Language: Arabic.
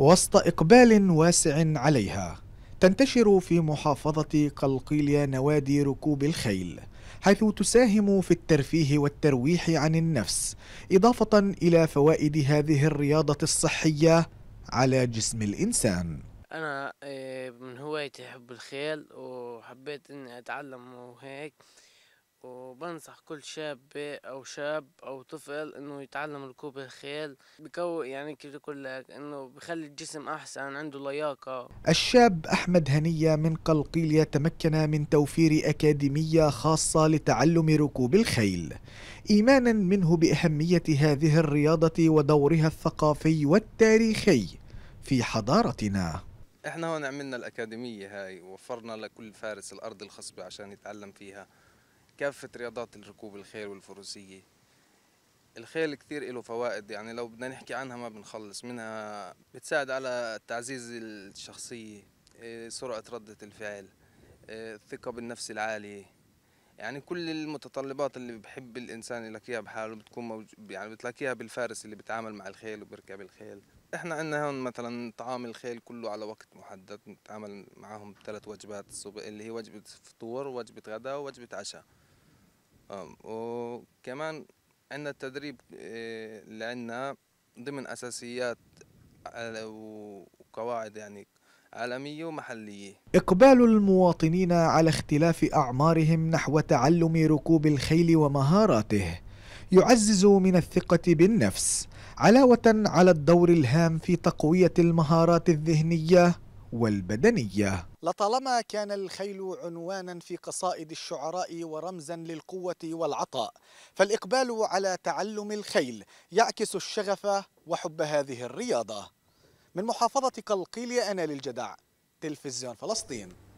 وسط إقبال واسع عليها تنتشر في محافظة قلقيليا نوادي ركوب الخيل حيث تساهم في الترفيه والترويح عن النفس إضافة إلى فوائد هذه الرياضة الصحية على جسم الإنسان أنا آه، من هوايتي حب الخيل وحبيت إني أتعلم وهيك وبنصح كل شاب او شاب او طفل انه يتعلم ركوب الخيل بكو يعني بدي اقول لك انه بخلي الجسم احسن عنده لياقه الشاب احمد هنيه من قلقيليه تمكن من توفير اكاديميه خاصه لتعلم ركوب الخيل ايمانا منه باهميه هذه الرياضه ودورها الثقافي والتاريخي في حضارتنا احنا هون عملنا الاكاديميه هاي وفرنا لكل فارس الارض الخصبه عشان يتعلم فيها كافة رياضات الركوب الخيل والفروسية الخيل كثير له فوائد يعني لو بدنا نحكي عنها ما بنخلص منها بتساعد على تعزيز الشخصية إيه، سرعة ردة الفعل إيه، الثقة بالنفس العالية يعني كل المتطلبات اللي بحب الإنسان يلاقيها بحاله بتكون موجود يعني بتلاقيها بالفارس اللي بيتعامل مع الخيل وبيركب الخيل احنا عندنا هون مثلا طعام الخيل كله على وقت محدد نتعامل معاهم بثلاث وجبات الصبح اللي هي وجبة فطور ووجبه غداء ووجبة عشاء وكمان عندنا التدريب اللي آه، عندنا ضمن أساسيات آه، وقواعد يعني عالمية ومحلية إقبال المواطنين على اختلاف أعمارهم نحو تعلم ركوب الخيل ومهاراته يعزز من الثقة بالنفس علاوة على الدور الهام في تقوية المهارات الذهنية والبدنية لطالما كان الخيل عنوانا في قصائد الشعراء ورمزا للقوة والعطاء فالإقبال على تعلم الخيل يعكس الشغف وحب هذه الرياضة من محافظة قلقيلية أنا للجدع تلفزيون فلسطين